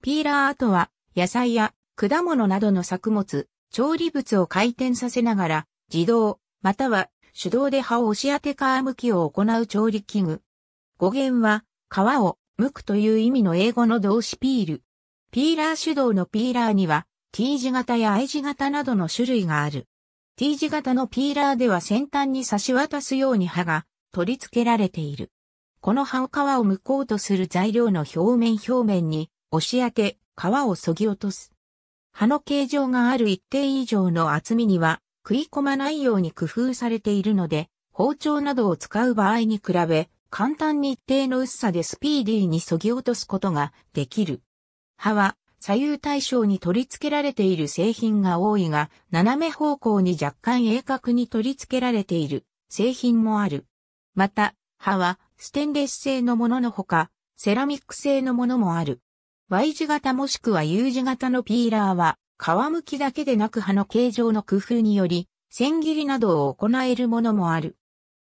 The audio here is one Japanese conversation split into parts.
ピーラーとは、野菜や果物などの作物、調理物を回転させながら、自動、または手動で葉を押し当て皮むきを行う調理器具。語源は、皮を剥くという意味の英語の動詞ピール。ピーラー手動のピーラーには、T 字型や I 字型などの種類がある。T 字型のピーラーでは先端に差し渡すように刃が取り付けられている。この刃を皮を剥こうとする材料の表面表面に押し当て、皮を削ぎ落とす。葉の形状がある一定以上の厚みには食い込まないように工夫されているので、包丁などを使う場合に比べ、簡単に一定の薄さでスピーディーに削ぎ落とすことができる。刃は左右対称に取り付けられている製品が多いが、斜め方向に若干鋭角に取り付けられている製品もある。また、刃はステンレス製のもののほか、セラミック製のものもある。Y 字型もしくは U 字型のピーラーは、皮むきだけでなく葉の形状の工夫により、千切りなどを行えるものもある。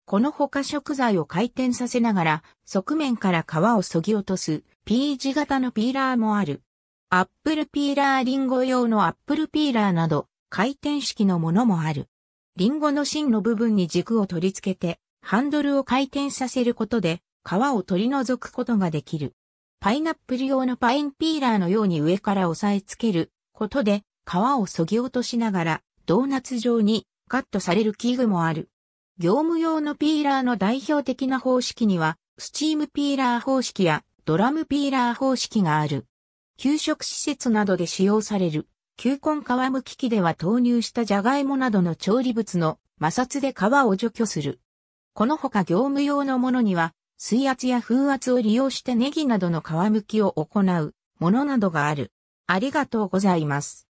この他食材を回転させながら、側面から皮を削ぎ落とす、P 字型のピーラーもある。アップルピーラーリンゴ用のアップルピーラーなど、回転式のものもある。リンゴの芯の部分に軸を取り付けて、ハンドルを回転させることで、皮を取り除くことができる。パイナップル用のパインピーラーのように上から押さえつけることで皮を削ぎ落としながらドーナツ状にカットされる器具もある。業務用のピーラーの代表的な方式にはスチームピーラー方式やドラムピーラー方式がある。給食施設などで使用される球根皮むき器では投入したジャガイモなどの調理物の摩擦で皮を除去する。この他業務用のものには水圧や風圧を利用してネギなどの皮むきを行うものなどがある。ありがとうございます。